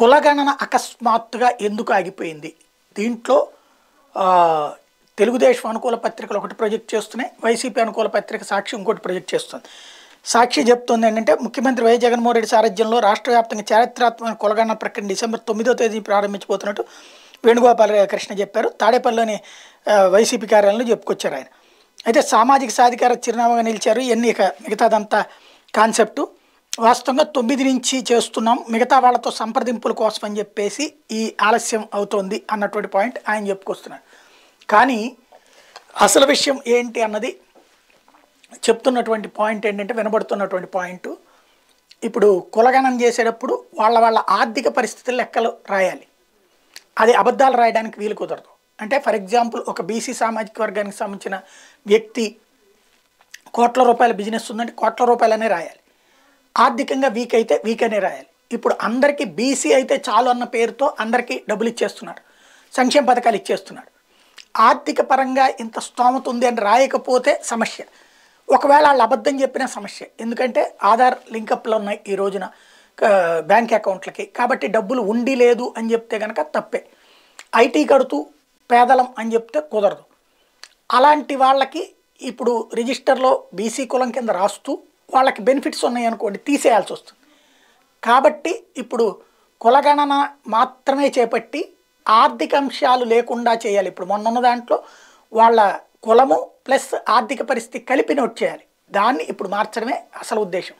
కులగణన అకస్మాత్తుగా ఎందుకు ఆగిపోయింది దీంట్లో తెలుగుదేశం అనుకూల పత్రికలు ఒకటి ప్రొజెక్ట్ చేస్తున్నాయి వైసీపీ అనుకూల పత్రిక సాక్షి ఇంకోటి ప్రొజెక్ట్ చేస్తుంది సాక్షి చెప్తుంది ఏంటంటే ముఖ్యమంత్రి వై జగన్మోహన్ రెడ్డి సారథ్యంలో రాష్ట్ర వ్యాప్తంగా చారిత్రాత్మక కులగణన ప్రక్రియ డిసెంబర్ తొమ్మిదో తేదీ ప్రారంభించబోతున్నట్టు వేణుగోపాల కృష్ణ చెప్పారు తాడేపల్లిలోని వైసీపీ కార్యాలయంలో చెప్పుకొచ్చారు ఆయన అయితే సామాజిక సాధికార చిరునామాగా నిలిచారు ఎన్నిక ఇక మిగతాదంతా కాన్సెప్టు వాస్తవంగా తొమ్మిది నుంచి చేస్తున్నాం మిగతా వాళ్ళతో సంప్రదింపుల కోసం అని చెప్పేసి ఈ ఆలస్యం అవుతోంది అన్నటువంటి పాయింట్ ఆయన చెప్పుకొస్తున్నాడు కానీ అసలు విషయం ఏంటి అన్నది చెప్తున్నటువంటి పాయింట్ ఏంటంటే వినబడుతున్నటువంటి పాయింట్ ఇప్పుడు కులగణం చేసేటప్పుడు వాళ్ళ వాళ్ళ ఆర్థిక పరిస్థితులు లెక్కలు రాయాలి అది అబద్ధాలు రాయడానికి వీలు కుదరదు అంటే ఫర్ ఎగ్జాంపుల్ ఒక బీసీ సామాజిక వర్గానికి సంబంధించిన వ్యక్తి కోట్ల రూపాయల బిజినెస్ ఉందంటే కోట్ల రూపాయలనే రాయాలి ఆర్థికంగా వీక్ అయితే వీక్ అనే రాయాలి ఇప్పుడు అందరికీ బీసీ అయితే చాలు అన్న పేరుతో అందరికీ డబ్బులు ఇచ్చేస్తున్నాడు సంక్షేమ పథకాలు ఇచ్చేస్తున్నాడు ఆర్థిక పరంగా ఇంత స్తోమత ఉంది అని రాయకపోతే సమస్య ఒకవేళ వాళ్ళు అబద్ధం చెప్పినా సమస్య ఎందుకంటే ఆధార్ లింకప్లు ఉన్నాయి ఈ రోజున బ్యాంక్ అకౌంట్లకి కాబట్టి డబ్బులు ఉండి లేదు అని చెప్తే కనుక తప్పే ఐటీ కడుతూ పేదలం అని చెప్తే కుదరదు అలాంటి వాళ్ళకి ఇప్పుడు రిజిస్టర్లో బీసీ కులం కింద రాస్తూ వాళ్ళకి బెనిఫిట్స్ ఉన్నాయనుకోండి తీసేయాల్సి వస్తుంది కాబట్టి ఇప్పుడు కులగణన మాత్రమే చేపట్టి ఆర్థిక అంశాలు లేకుండా చేయాలి ఇప్పుడు ఉన్న దాంట్లో వాళ్ళ కులము ప్లస్ ఆర్థిక పరిస్థితి కలిపి నోట్ చేయాలి దాన్ని ఇప్పుడు మార్చడమే అసలు ఉద్దేశం